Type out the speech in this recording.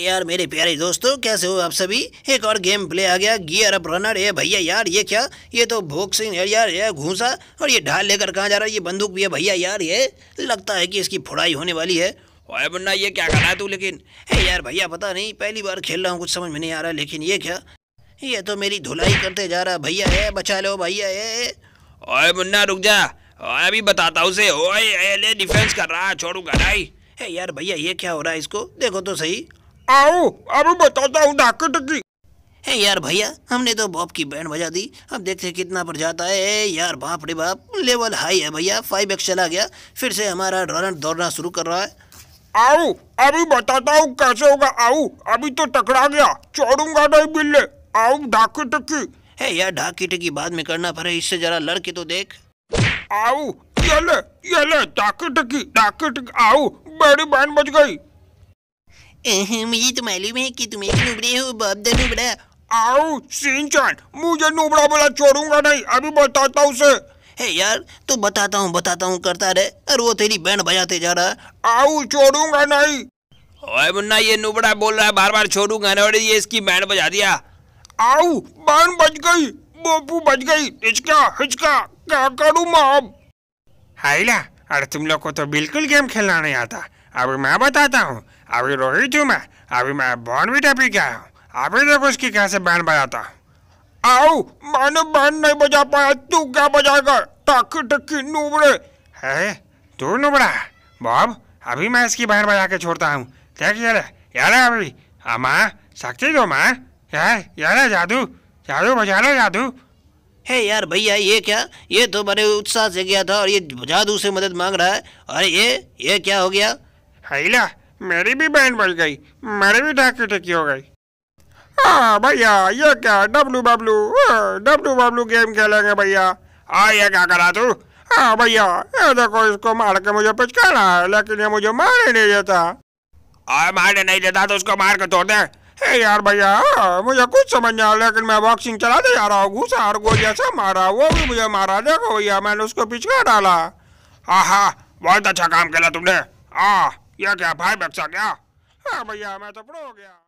यार मेरे प्यारे दोस्तों कैसे हो आप सभी एक और गेम प्ले आ गया गियर अप रनर है भैया यार ये क्या ये तो बॉक्सिंग है यार ये घूसा और ये ढाल लेकर कहाँ जा रहा है ये बंदूक भी है भैया यार ये लगता है कि इसकी फुड़ाई होने वाली है ओए बन्ना ये क्या कर रहा है तू लेकिन हे यार भैया पता नहीं पहली बार खेल रहा हूँ कुछ समझ में नहीं आ रहा लेकिन ये क्या ये तो मेरी धुलाई करते जा रहा भैया है बचा लो भैया ये ओए मुन्ना रुक जा अभी बताता उसे ओए ले डिफेंस कर रहा छोड़ूगा नहीं यार भैया ये क्या हो रहा है इसको देखो तो सही आओ अब बताता हूँ डाके टकी है यार भैया हमने तो बॉप की बैंड बजा दी अब देखते हैं कितना पर जाता है यार बाप रे बाप लेवल हाई है भैया फाइव एक्स चला गया फिर से हमारा डोनट दौड़ना शुरू कर रहा है आओ अभी बताता हूँ कैसे होगा आओ अभी तो टकरा गया चोरूंगा नहीं बिल्ले आओ ढाकी टकी है यार ढाकी टकी बाद में करना पड़े इससे जरा लड़के तो देख आओ ये ले ये ले ढाकी टकी ढाकी टकी आओ बड़ी बैंड बज गई मुझे तो मालूम है कि तुम एक नुबड़े हो बाप दा नुबड़ा आओ सिंचन मुझे नुबड़ा बोला छोड़ूंगा नहीं अभी बताता हूँ उसे हे यार तू तो बताता हूँ बताता हूँ करता रहे और वो तेरी बैंड बजाते जा रहा आओ छोड़ूंगा नहीं ओए मुन्ना ये नुबड़ा बोल रहा है बार बार छोड़ूंगा नहीं ये इसकी बैंड बजा दिया आओ बैंड बज गई बापू बज गई हिचका हिचका क्या करूँ मैं अब हाइला अरे तुम लोग को तो बिल्कुल गेम खेलना नहीं आता अभी मैं बताता हूँ अभी रोहित हूँ मैं अभी मैं बॉर्नविटा पी आया हूँ अभी देखो उसकी कैसे बैंड बजाता हूँ आओ मैंने बैंड नहीं बजा पाया तू क्या बजाएगा टकी टक्की नूबड़े है तू नूबड़ा बॉब अभी मैं इसकी बैंड बजा के छोड़ता हूँ देख किया रे यार अभी अमां हाँ, शक्ति दो माँ यार यार जादू जादू बजा लो जादू हे hey यार भैया ये क्या ये तो बड़े उत्साह से गया था और ये जादू से मदद मांग रहा है और ये ये क्या हो गया हैला मेरी भी बैंड बज गई मेरी भी ढाकी टेकी हो गई हाँ भैया ये क्या डब्लू बब्लू डब्लू बब्लू हाँ, गेम खेलेंगे भैया हाँ ये क्या करा तू हाँ भैया ये देखो इसको मार के मुझे पिचकाना है लेकिन ये मुझे मार ही नहीं देता और हाँ, मारने नहीं देता तो उसको मार के तोड़ दे हे यार भैया हाँ, मुझे कुछ समझ नहीं आ लेकिन मैं बॉक्सिंग चलाते जा रहा हूँ घुसा और गो जैसा मारा वो भी मुझे मारा देखो भैया मैंने उसको पिचका डाला हाँ हाँ बहुत अच्छा काम किया तुमने हाँ यह क्या भाई बच्चा क्या हाँ भैया मैं तो प्रो हो गया